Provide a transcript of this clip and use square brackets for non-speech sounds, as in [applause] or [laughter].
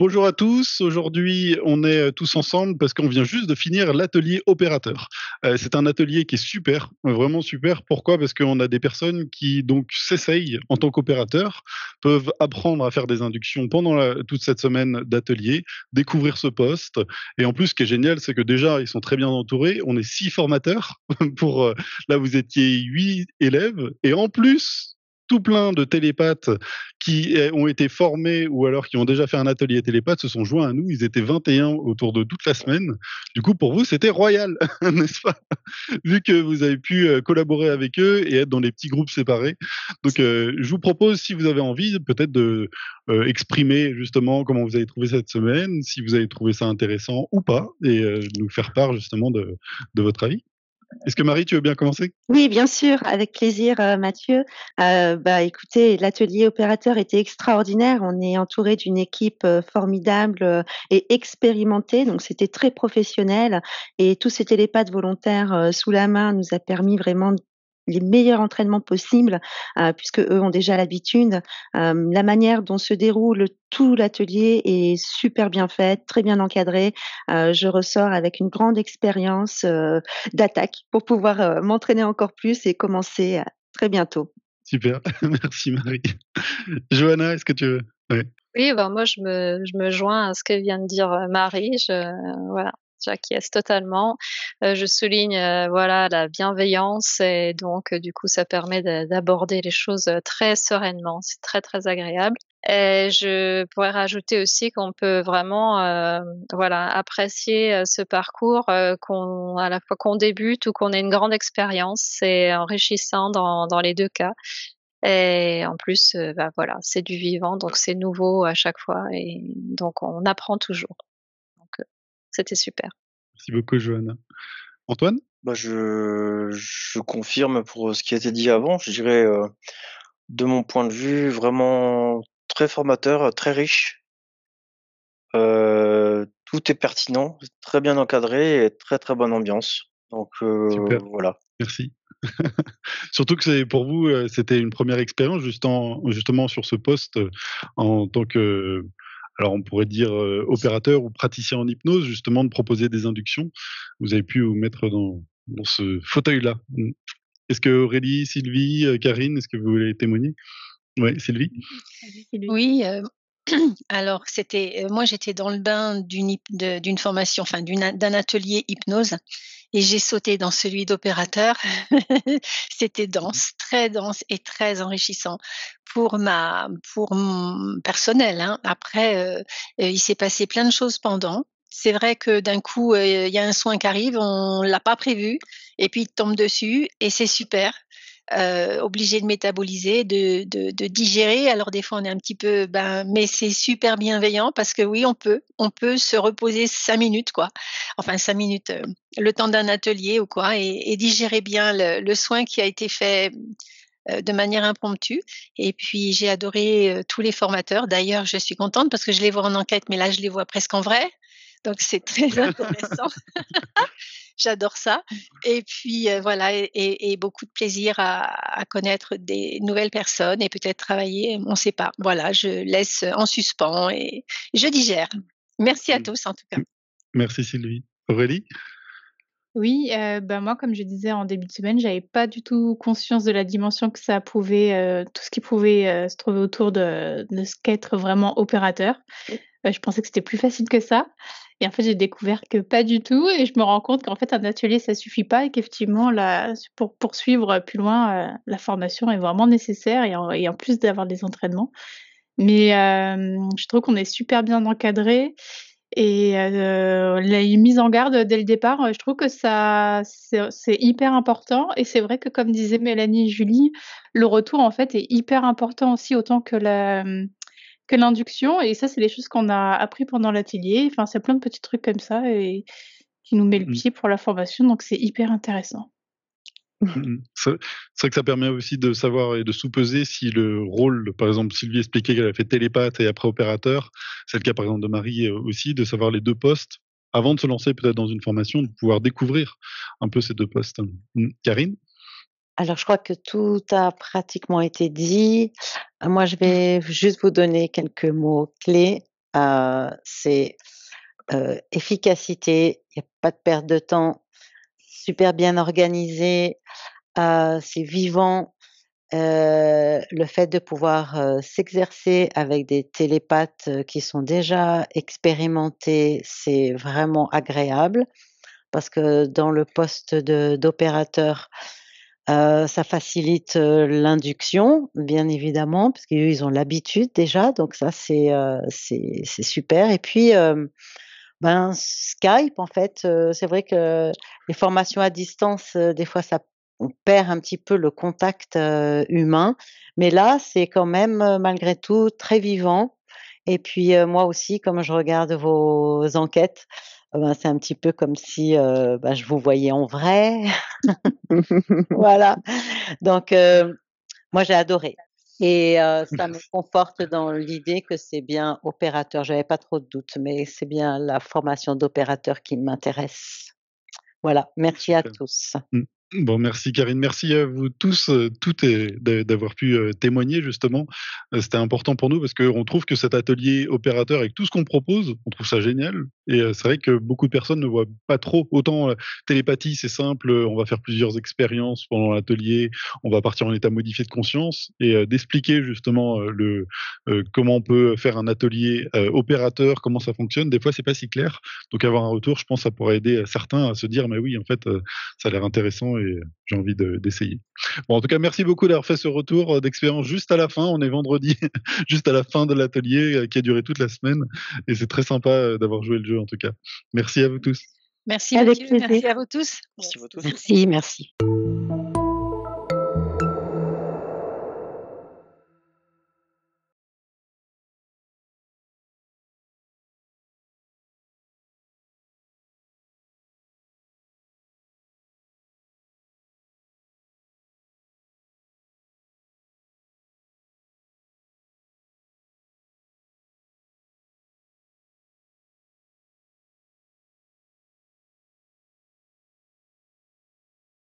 Bonjour à tous. Aujourd'hui, on est euh, tous ensemble parce qu'on vient juste de finir l'atelier opérateur. Euh, c'est un atelier qui est super, euh, vraiment super. Pourquoi Parce qu'on a des personnes qui donc s'essayent en tant qu'opérateurs, peuvent apprendre à faire des inductions pendant toute cette semaine d'atelier, découvrir ce poste. Et en plus, ce qui est génial, c'est que déjà, ils sont très bien entourés. On est six formateurs [laughs] pour là, vous étiez huit élèves. Et en plus, tout plein de télépathes qui eh, ont été formés ou alors qui ont déjà fait un atelier télépathe se sont joints à nous. Ils étaient 21 autour de toute la semaine. Du coup, pour vous, c'était royal, [laughs] n'est-ce pas Vu que vous avez pu euh, collaborer avec eux et être dans des petits groupes séparés. Donc, euh, je vous propose, si vous avez envie, peut-être de euh, exprimer justement comment vous avez trouvé cette semaine, si vous avez trouvé ça intéressant ou pas, et nous faire part justement de votre avis. Est-ce que Marie, tu veux bien commencer Oui, bien sûr, avec plaisir, euh, Mathieu. Euh, bah, écoutez, l'atelier opérateur était extraordinaire. On est entouré d'une équipe euh, formidable et expérimentée, donc c'était très professionnel. Et tous ces télépathes volontaires sous la main nous a permis vraiment les meilleurs entraînements possibles, euh, puisque eux ont déjà l'habitude. Euh, la manière dont se déroule tout l'atelier est super bien faite, très bien encadrée. Euh, je ressors avec une grande expérience d'attaque pour pouvoir m'entraîner encore plus et commencer très bientôt. Super, [laughs] merci Marie. Johanna, est-ce que tu veux Oui, ben moi je me, joins à ce que vient de dire Marie. Je, voilà, j'acquiesce totalement. Euh, je souligne euh, voilà la bienveillance et donc euh, du coup ça permet d'aborder les choses très sereinement. C'est très très agréable. Et je pourrais rajouter aussi qu'on peut vraiment voilà apprécier ce parcours qu'on à la fois qu'on débute ou qu'on ait une grande expérience. C'est enrichissant dans, dans les deux cas. Et en plus, bah, voilà, c'est du vivant, donc c'est nouveau à chaque fois, et donc on apprend toujours. C'était super. Merci beaucoup, Johanna. Antoine bah je, je, confirme pour ce qui a été dit avant. Je dirais, euh, de mon point de vue, vraiment très formateur, euh, très riche. Euh, tout est pertinent, très bien encadré et très très bonne ambiance. Donc voilà. Merci. [laughs] Surtout que pour vous, c'était une première expérience justement sur ce poste en tant que alors on pourrait dire euh, opérateur ou praticien en hypnose, justement, de proposer des inductions. Vous avez pu vous mettre dans, ce fauteuil-là. Mmh. Est-ce que Aurélie, Sylvie, euh, Karine, est-ce que vous voulez témoigner Oui, Sylvie Oui, euh, [clears throat] Alors, c'était, moi, j'étais dans le bain d'une, d'une formation, enfin, d'un atelier hypnose et j'ai sauté dans celui d'opérateur. [laughs] C'était dense, très dense et très enrichissant pour ma pour mon personnel. Hein. Après, euh, euh, il s'est passé plein de choses pendant. C'est vrai que d'un coup, euh, il y a un soin qui arrive, on l'a pas prévu, et puis il tombe dessus, et c'est super. Euh, obligé de métaboliser, de, digérer. Alors des fois on est un petit peu, ben, mais c'est super bienveillant parce que oui, on peut, on peut se reposer cinq minutes, quoi. Enfin cinq minutes, euh, le temps d'un atelier ou quoi, et, digérer bien le, soin qui a été fait euh, de manière impromptue. Et puis, j'ai adoré tous les formateurs. D'ailleurs, je suis contente parce que je les vois en enquête, mais là, je les vois presque en vrai. Donc, c'est très [laughs] intéressant. [laughs] J'adore ça. Et puis euh, voilà, et, beaucoup de plaisir à, connaître des nouvelles personnes et peut-être travailler, on ne sait pas. Voilà, je laisse en suspens et je digère. Merci à mmh. tous en tout cas. Merci Sylvie. Aurélie oui, euh, bah, moi, comme je disais en début de semaine, j'avais pas du tout conscience de la dimension que ça pouvait, euh, tout ce qui pouvait euh, se trouver autour de, de ce qu'être vraiment opérateur. je pensais que c'était plus facile que ça. Et en fait, j'ai découvert que pas du tout. Et je me rends compte qu'en fait, un atelier, ça suffit pas et qu'effectivement, pour poursuivre plus loin, euh, la formation est vraiment nécessaire et en, plus d'avoir des entraînements. Mais euh, je trouve qu'on est super bien encadré. Et euh, la mise en garde dès le départ, je trouve que ça c'est hyper important. Et c'est vrai que comme disaient Mélanie et Julie, le retour en fait est hyper important aussi autant que la, que l'induction. Et ça, c'est les choses qu'on a appris pendant l'atelier. Enfin, c'est plein de petits trucs comme ça et qui nous met le mmh. pied pour la formation. Donc, c'est hyper intéressant. Mmh, mmh. C'est vrai que ça permet aussi de savoir et de sous-peser si le rôle, par exemple, Sylvie expliquait qu'elle a fait télépathe et après opérateur, c'est le cas par exemple de Marie euh, aussi, de savoir les deux postes avant de se lancer peut-être dans une formation, de pouvoir découvrir un peu ces deux postes. Karine alors, je crois que tout a pratiquement été dit. Ah, moi, je vais juste vous donner quelques mots clés. Euh, c'est euh, efficacité, il n'y a pas de perte de temps, super bien organisé, euh, c'est vivant. le fait de pouvoir s'exercer avec des télépathes qui sont déjà expérimentés, c'est vraiment agréable parce que dans le poste d'opérateur, ça facilite l'induction, bien évidemment, parce qu'ils ont l'habitude déjà, donc ça c'est c'est super. Et puis ben Skype en fait, c'est vrai que les formations à distance, des fois ça on perd un petit peu le contact humain, mais là c'est quand même malgré tout très vivant. Et puis moi aussi, comme je regarde vos enquêtes, ben, c'est un petit peu comme si ben, je vous voyais en vrai. [laughs] [laughs] voilà. Donc, euh, moi, j'ai adoré. Et euh, ça me conforte dans l'idée que c'est bien opérateur. J'avais pas trop de doutes, mais c'est bien la formation d'opérateur qui m'intéresse. Voilà. Merci à tous. Mmh. Bon, merci Karine, merci à vous tous, euh, tout d'avoir pu euh, témoigner justement. Euh, c'était important pour nous parce qu'on trouve que cet atelier opérateur avec tout ce qu'on propose, on trouve ça génial. Et c'est vrai que beaucoup de personnes ne voient pas trop. Autant télépathie, c'est simple, on va faire plusieurs expériences pendant l'atelier, on va partir en état modifié de conscience et d'expliquer justement le comment on peut faire un atelier opérateur, comment ça fonctionne. Des fois, c'est pas si clair. Donc avoir un retour, je pense, ça pourrait aider certains à se dire mais oui, en fait, ça a l'air intéressant et j'ai envie d'essayer. bon, en tout cas, merci beaucoup d'avoir fait ce retour euh, d'expérience juste à la fin. On est vendredi, [laughs] juste à la fin de l'atelier euh, qui a duré toute la semaine et c'est très sympa euh, d'avoir joué le jeu en tout cas. Merci à vous tous. Merci, merci à vous tous. Merci, vous tous. merci. merci.